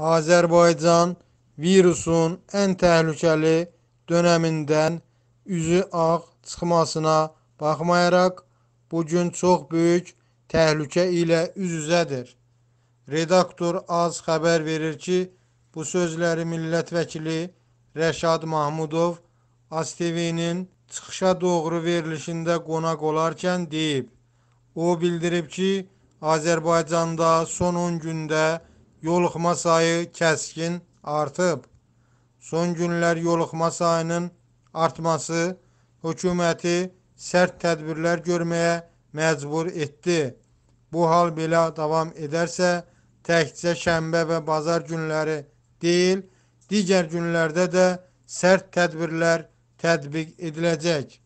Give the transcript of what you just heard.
Azərbaycan virusun ən təhlükəli dönəmindən üzü ağ çıxmasına baxmayaraq, bu gün çox böyük təhlükə ilə üz-üzədir. Redaktor az xəbər verir ki, bu sözləri millət vəkili Rəşad Mahmudov ASTV-nin çıxışa doğru verilişində qonaq olarkən deyib. O bildirib ki, Azərbaycanda son 10 gündə yoluxma sayı kəskin artıb. Son günlər yoluxma sayının artması hökuməti sərt tədbirlər görməyə məcbur etdi. Bu hal belə davam edərsə, təkcə şənbə və bazar günləri deyil, digər günlərdə də sərt tədbirlər tətbiq ediləcək.